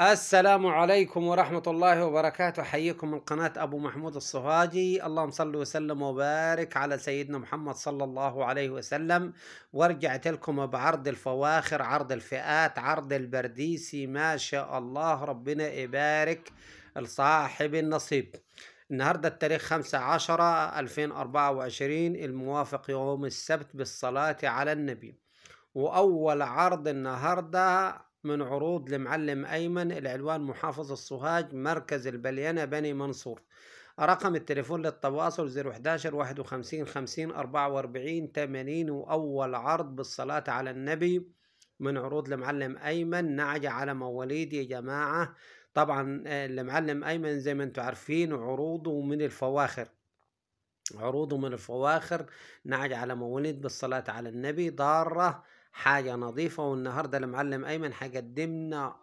السلام عليكم ورحمة الله وبركاته أحييكم من قناة أبو محمود الصفاجي اللهم صل وسلم وبارك على سيدنا محمد صلى الله عليه وسلم ورجعت لكم بعرض الفواخر عرض الفئات عرض البرديسي ما شاء الله ربنا يبارك لصاحب النصيب النهاردة التاريخ خمسة عشرة 2024 الموافق يوم السبت بالصلاة على النبي وأول عرض النهاردة من عروض لمعلم أيمن العنوان محافظ الصهاج مركز البليانة بني منصور رقم التليفون للتواصل 011 51 50 44 80 وأول عرض بالصلاة على النبي من عروض لمعلم أيمن نعجة على مواليد يا جماعة طبعا المعلم آه، أيمن زي ما انتم عارفين عروضه من الفواخر عروضه من الفواخر نعج على مواليد بالصلاة على النبي ضارة حاجة نظيفة والنهاردة المعلم أيمن هيقدمنا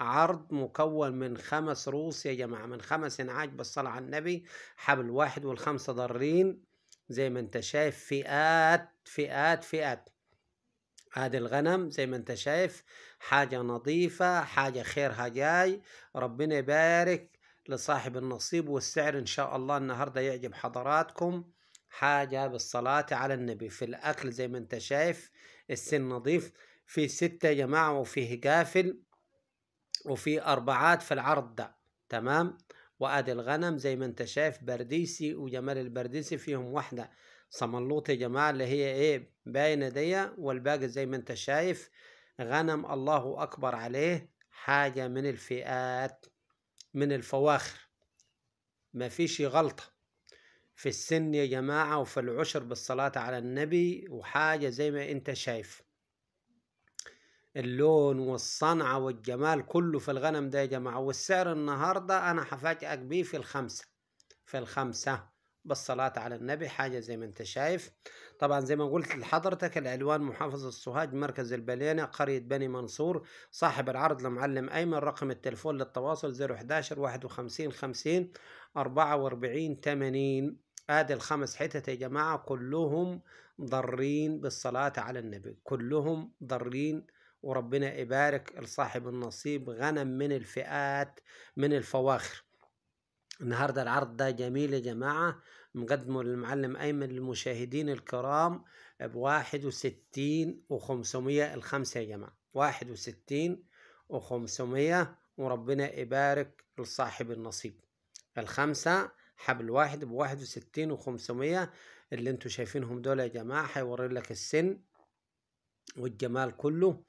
عرض مكون من خمس روس يا جماعة من خمس انعاج بالصلاة على النبي حبل واحد والخمسة ضارين زي ما انت شايف فئات فئات فئات هذه الغنم زي ما انت شايف حاجة نظيفة حاجة خيرها جاي ربنا يبارك لصاحب النصيب والسعر ان شاء الله النهاردة يعجب حضراتكم حاجة بالصلاة على النبي في الاكل زي ما انت شايف السن نظيف في ستة يا جماعة وفيه قافل وفي أربعات في العرض ده تمام وادي الغنم زي ما انت شايف برديسي وجمال البرديسي فيهم واحدة صملوطة يا جماعة اللي هي ايه باينة دي والباقي زي ما انت شايف غنم الله أكبر عليه حاجة من الفئات من الفواخر مفيش غلطة في السن يا جماعة وفي العشر بالصلاة على النبي وحاجة زي ما انت شايف اللون والصنعة والجمال كله في الغنم ده يا جماعة والسعر النهاردة أنا هفاجئك بيه في الخمسة في الخمسة بالصلاة على النبي حاجة زي ما انت شايف طبعا زي ما قلت لحضرتك العلوان محافظة السوهاج مركز البلينة قرية بني منصور صاحب العرض لمعلم أيمن رقم التليفون للتواصل 011 51 50 44 80 ادي الخمس حتت يا جماعة كلهم ضارين بالصلاة على النبي كلهم ضارين وربنا يبارك لصاحب النصيب غنم من الفئات من الفواخر النهارده العرض ده جميل يا جماعة مقدمه للمعلم أيمن للمشاهدين الكرام بواحد وستين وخمسمية الخمسة يا جماعة واحد وستين وخمسمية وربنا يبارك لصاحب النصيب الخمسة حبل واحد بواحد وستين وخمسمية اللي انتوا شايفينهم دول يا جماعة حيوري لك السن والجمال كله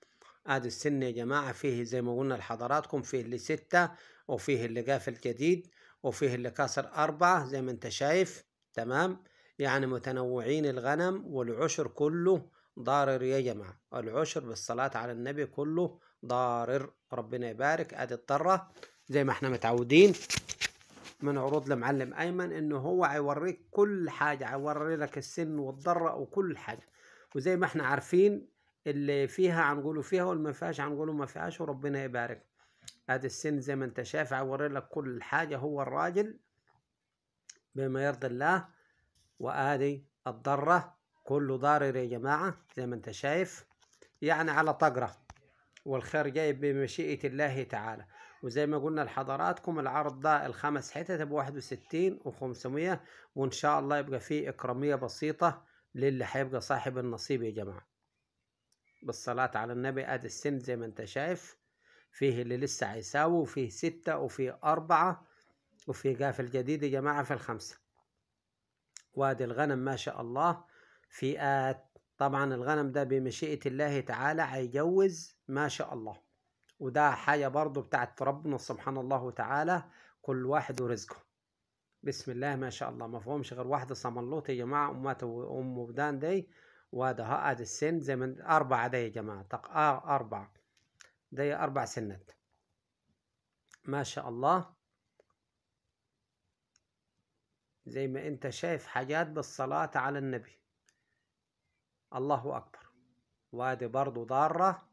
ادي السن يا جماعة فيه زي ما قلنا لحضراتكم فيه اللي ستة وفيه اللي قافل جديد وفيه اللي كسر أربعة زي ما انت شايف تمام يعني متنوعين الغنم والعشر كله ضارر يا جماعة العشر بالصلاة على النبي كله ضارر ربنا يبارك ادي الضرة زي ما احنا متعودين من عروض لمعلم ايمن انه هو هيوريك كل حاجه هيوري لك السن والضره وكل حاجه وزي ما احنا عارفين اللي فيها هنقوله فيها واللي ما فيهاش هنقوله ما فيهاش وربنا يبارك هذا السن زي ما انت شايف هيوري لك كل حاجه هو الراجل بما يرضي الله وادي الضره كله ضارر يا جماعه زي ما انت شايف يعني على طقره والخير جاي بمشيئه الله تعالى وزي ما قلنا لحضراتكم العرض ده الخمس حتت بواحد وستين وخمسمية وإن شاء الله يبقى فيه إكرامية بسيطة للي هيبقى صاحب النصيب يا جماعة بالصلاة على النبي أدي السن زي ما أنت شايف فيه اللي لسه هيساوي وفيه ستة وفيه أربعة وفيه قافل جديد يا جماعة في الخمسة وادي الغنم ما شاء الله فئات طبعا الغنم ده بمشيئة الله تعالى هيجوز ما شاء الله وده حاجة برضو بتاعت ربنا سبحان الله تعالى كل واحد ورزقه بسم الله ما شاء الله ما فهمش غير واحدة صملوط يا جماعة أمات أم ودان دي وده هاد السن زي من أربعة دي يا جماعة تق آه أربعة دي أربع سنات ما شاء الله زي ما أنت شايف حاجات بالصلاة على النبي الله أكبر وادي برضو ضارة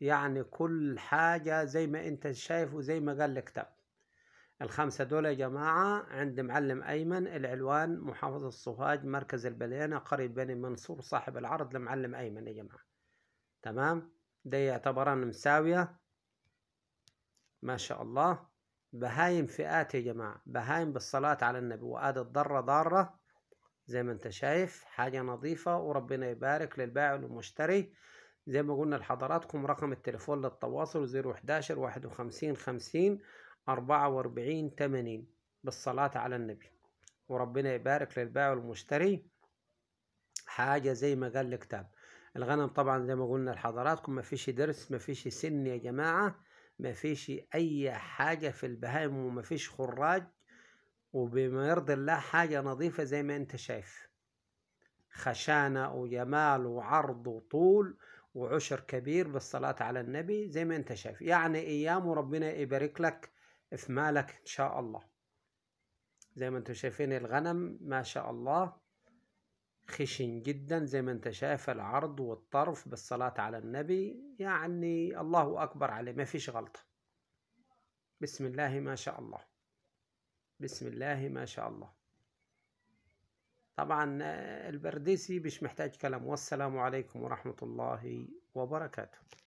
يعني كل حاجة زي ما انت شايف وزي ما قال الكتاب الخمسة دول يا جماعة عند معلم أيمن العلوان محافظة الصفاج مركز البلينة قرية بني منصور صاحب العرض لمعلم أيمن يا جماعة تمام ده يعتبران مساوية ما شاء الله بهايم فئات يا جماعة بهايم بالصلاة على النبي وآد الضرة ضارة زي ما انت شايف حاجة نظيفة وربنا يبارك للبائع والمشتري زي ما قلنا لحضراتكم رقم التليفون للتواصل زيرو حداشر واحد وخمسين خمسين أربعة وأربعين تمانين بالصلاة على النبي وربنا يبارك للبائع والمشتري حاجة زي ما قال الكتاب الغنم طبعا زي ما قلنا لحضراتكم فيش درس فيش سن يا جماعة فيش أي حاجة في البهائم ومفيش خراج وبما يرضي الله حاجة نظيفة زي ما أنت شايف خشانة وجمال وعرض وطول وعشر كبير بالصلاة على النبي زي ما انت شايف يعني ايام وربنا يبارك لك في مالك ان شاء الله زي ما انتم شايفين الغنم ما شاء الله خشن جدا زي ما انت شايف العرض والطرف بالصلاة على النبي يعني الله اكبر عليه ما فيش غلطة بسم الله ما شاء الله بسم الله ما شاء الله طبعا آه، البرديسي مش محتاج كلام والسلام عليكم ورحمة الله وبركاته